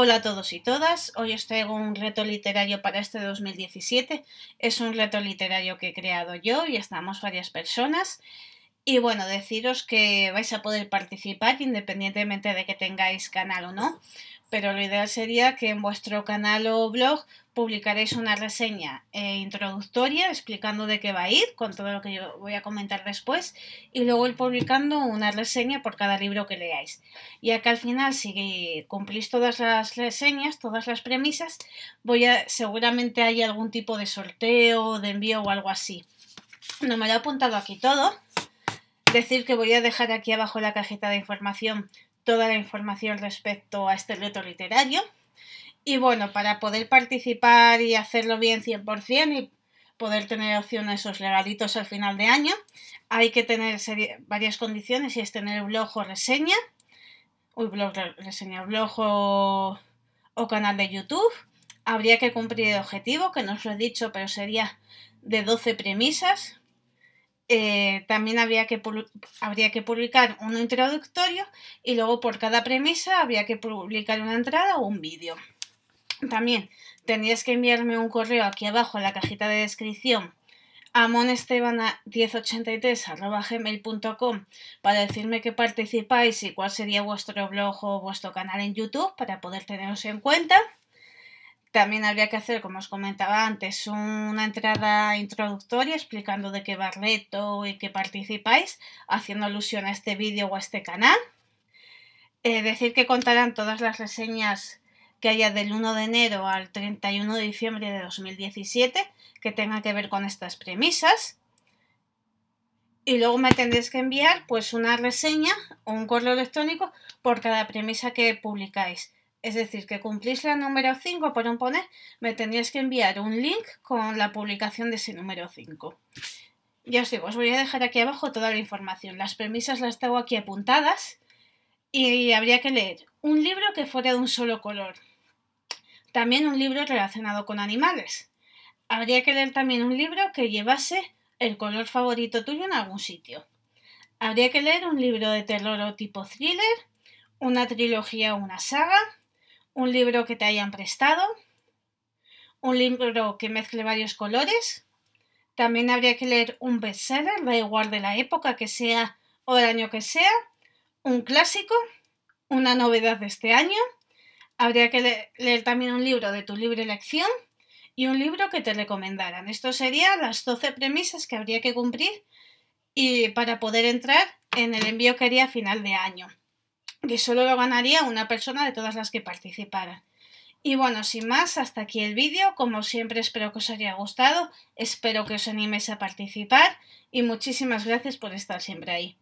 Hola a todos y todas, hoy os traigo un reto literario para este 2017. Es un reto literario que he creado yo y estamos varias personas. Y bueno, deciros que vais a poder participar independientemente de que tengáis canal o no pero lo ideal sería que en vuestro canal o blog publicaréis una reseña eh, introductoria explicando de qué va a ir, con todo lo que yo voy a comentar después, y luego ir publicando una reseña por cada libro que leáis. Y acá al final, si cumplís todas las reseñas, todas las premisas, voy a, seguramente hay algún tipo de sorteo, de envío o algo así. No me lo he apuntado aquí todo. Decir que voy a dejar aquí abajo la cajita de información toda la información respecto a este reto literario. Y bueno, para poder participar y hacerlo bien 100% y poder tener opción a esos regalitos al final de año, hay que tener varias condiciones y es tener blog o reseña, o blog, reseña, blog o, o canal de YouTube. Habría que cumplir el objetivo, que no os lo he dicho, pero sería de 12 premisas, eh, también habría que, habría que publicar un introductorio y luego por cada premisa habría que publicar una entrada o un vídeo. También tendrías que enviarme un correo aquí abajo en la cajita de descripción a monestebana1083.gmail.com para decirme que participáis y cuál sería vuestro blog o vuestro canal en YouTube para poder teneros en cuenta. También habría que hacer, como os comentaba antes, una entrada introductoria explicando de qué va reto y qué participáis, haciendo alusión a este vídeo o a este canal. Eh, decir que contarán todas las reseñas que haya del 1 de enero al 31 de diciembre de 2017 que tengan que ver con estas premisas. Y luego me tendréis que enviar pues una reseña o un correo electrónico por cada premisa que publicáis. Es decir, que cumplís la número 5 por un poner, me tendrías que enviar un link con la publicación de ese número 5. Ya os digo, os voy a dejar aquí abajo toda la información. Las premisas las tengo aquí apuntadas y habría que leer un libro que fuera de un solo color. También un libro relacionado con animales. Habría que leer también un libro que llevase el color favorito tuyo en algún sitio. Habría que leer un libro de terror o tipo thriller, una trilogía o una saga, un libro que te hayan prestado, un libro que mezcle varios colores. También habría que leer un bestseller, da igual de la época que sea o el año que sea, un clásico, una novedad de este año. Habría que leer también un libro de tu libre elección y un libro que te recomendaran. Esto serían las 12 premisas que habría que cumplir y para poder entrar en el envío que haría a final de año que solo lo ganaría una persona de todas las que participaran. Y bueno, sin más, hasta aquí el vídeo. Como siempre, espero que os haya gustado, espero que os animéis a participar y muchísimas gracias por estar siempre ahí.